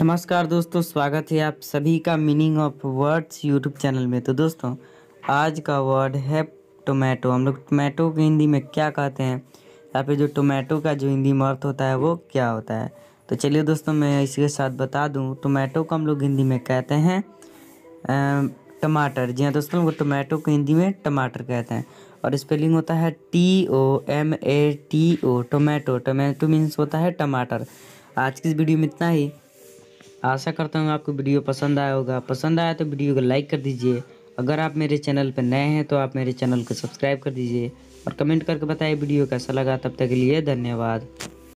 नमस्कार दोस्तों स्वागत है आप सभी का meaning of words YouTube channel में तो दोस्तों आज का वर्ड है टोमेटो हम लोग टोमेटो के हिंदी में क्या कहते हैं या फिर जो टोमेटो का जो हिंदी में अर्थ होता है वो क्या होता है तो चलिए दोस्तों मैं इसके साथ बता दूं टोमेटो को हम लोग हिंदी में कहते हैं टमाटर जी हाँ दोस्तों वो टोमेटो को हिंदी में टमाटर कहते हैं और स्पेलिंग होता है T O M A T O tomato tomato means होता है टमाटर आज की इस वीडियो में इतना ही आशा करता हूँ आपको वीडियो पसंद आया होगा पसंद आया तो वीडियो को लाइक कर दीजिए अगर आप मेरे चैनल पर नए हैं तो आप मेरे चैनल को सब्सक्राइब कर दीजिए और कमेंट करके बताइए वीडियो कैसा लगा तब तक के लिए धन्यवाद